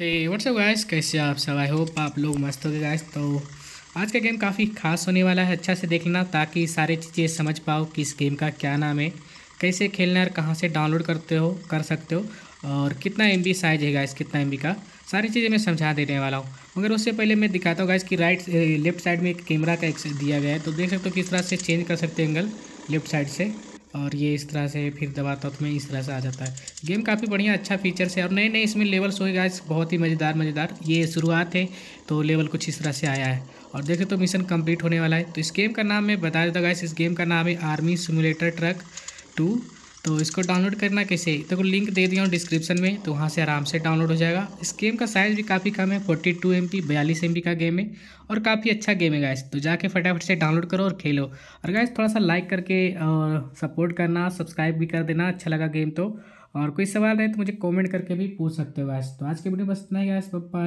हे WhatsApp guys कैसे आप सब आई होप आप लोग मस्त हो गए गाइस तो आज का गेम काफ़ी खास होने वाला है अच्छा से देख लेना ताकि सारी चीज़ें समझ पाओ कि इस गेम का क्या नाम है कैसे खेलना है और कहाँ से डाउनलोड करते हो कर सकते हो और कितना एम साइज है गाइस कितना एम का सारी चीज़ें मैं समझा देने वाला हूँ मगर उससे पहले मैं दिखाता हूँ गाइस कि राइट लेफ्ट साइड में एक कैमरा का एक्सेस दिया गया है तो देख सकते हो किस तरह से चेंज कर सकते हैं एंगल लेफ्ट साइड से और ये इस तरह से फिर दबाता तो मैं इस तरह से आ जाता है गेम काफ़ी बढ़िया अच्छा फीचर्स है और नए नए इसमें लेवल्स होएगा इस बहुत ही मज़ेदार मज़ेदार ये शुरुआत है तो लेवल कुछ इस तरह से आया है और देखे तो मिशन कंप्लीट होने वाला है तो इस गेम का नाम मैं बता देता गाइस इस गेम का नाम है आर्मी सिमुलेटर ट्रक टू तो इसको डाउनलोड करना कैसे तो लिंक दे दिया हूँ डिस्क्रिप्शन में तो वहाँ से आराम से डाउनलोड हो जाएगा इस गेम का साइज़ भी काफ़ी कम है फोर्टी टू एम पी बयालीस एम का गेम है और काफ़ी अच्छा गेम है गाइस तो जाके फटाफट से डाउनलोड करो और खेलो और गाइस थोड़ा सा लाइक करके और सपोर्ट करना सब्सक्राइब भी कर देना अच्छा लगा गेम तो और कोई सवाल है तो मुझे कॉमेंट करके भी पूछ सकते हो गाइस तो आज के वीडियो बस इतना ही गाइस